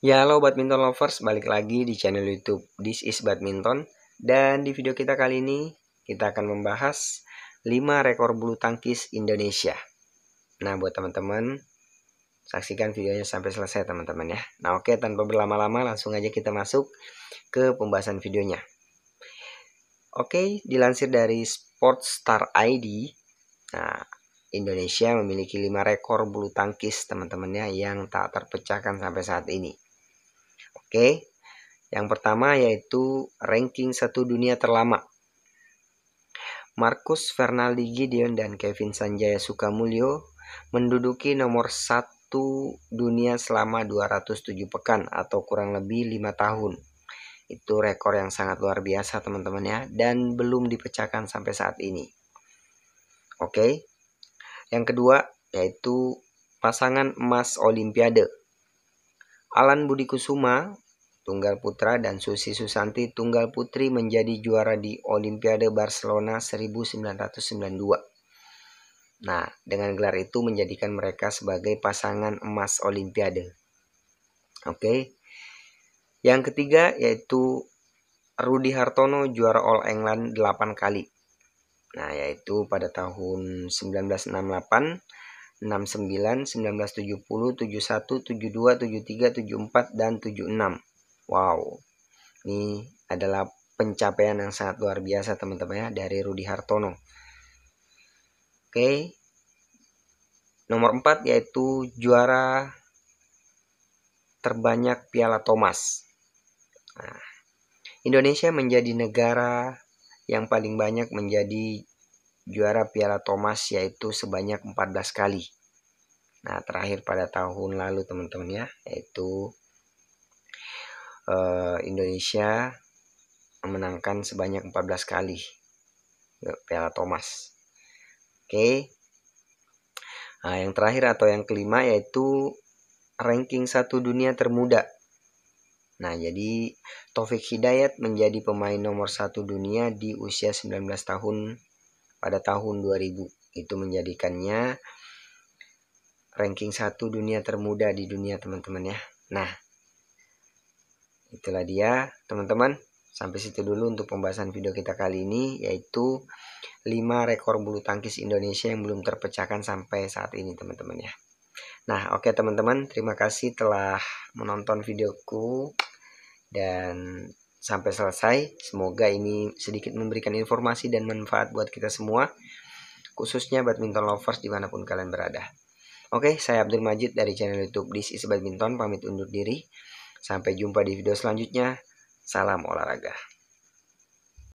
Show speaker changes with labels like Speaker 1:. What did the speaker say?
Speaker 1: Ya halo badminton lovers, balik lagi di channel youtube This is Badminton Dan di video kita kali ini kita akan membahas 5 rekor bulu tangkis Indonesia Nah buat teman-teman saksikan videonya sampai selesai teman-teman ya Nah oke tanpa berlama-lama langsung aja kita masuk ke pembahasan videonya Oke dilansir dari Star ID Nah Indonesia memiliki 5 rekor bulu tangkis teman-temannya yang tak terpecahkan sampai saat ini Oke. Yang pertama yaitu ranking satu dunia terlama. Markus Fernaldi Gideon dan Kevin Sanjaya Sukamulyo menduduki nomor satu dunia selama 207 pekan atau kurang lebih 5 tahun. Itu rekor yang sangat luar biasa teman-teman ya dan belum dipecahkan sampai saat ini. Oke. Yang kedua yaitu pasangan emas olimpiade Alan Budi Kusuma tunggal putra dan Susi Susanti tunggal putri menjadi juara di Olimpiade Barcelona 1992. Nah, dengan gelar itu menjadikan mereka sebagai pasangan emas Olimpiade. Oke. Yang ketiga yaitu Rudi Hartono juara All England 8 kali. Nah, yaitu pada tahun 1968, 69, 1970, 71, 72, 73, 74, dan 76. Wow, ini adalah pencapaian yang sangat luar biasa teman-teman ya dari Rudi Hartono. Oke, nomor 4 yaitu juara terbanyak Piala Thomas. Nah, Indonesia menjadi negara yang paling banyak menjadi juara Piala Thomas yaitu sebanyak 14 kali. Nah, terakhir pada tahun lalu teman-teman ya, yaitu eh, Indonesia memenangkan sebanyak 14 kali Piala Thomas. Oke. Nah, yang terakhir atau yang kelima yaitu ranking satu dunia termuda. Nah, jadi Taufik Hidayat menjadi pemain nomor satu dunia di usia 19 tahun pada tahun 2000. Itu menjadikannya ranking satu dunia termuda di dunia teman-teman ya. Nah, itulah dia teman-teman. Sampai situ dulu untuk pembahasan video kita kali ini yaitu 5 rekor bulu tangkis Indonesia yang belum terpecahkan sampai saat ini teman-teman ya. Nah, oke okay, teman-teman, terima kasih telah menonton videoku dan sampai selesai. Semoga ini sedikit memberikan informasi dan manfaat buat kita semua, khususnya badminton lovers dimanapun kalian berada. Oke, saya Abdul Majid dari channel YouTube This is Badminton, pamit undur diri. Sampai jumpa di video selanjutnya. Salam olahraga.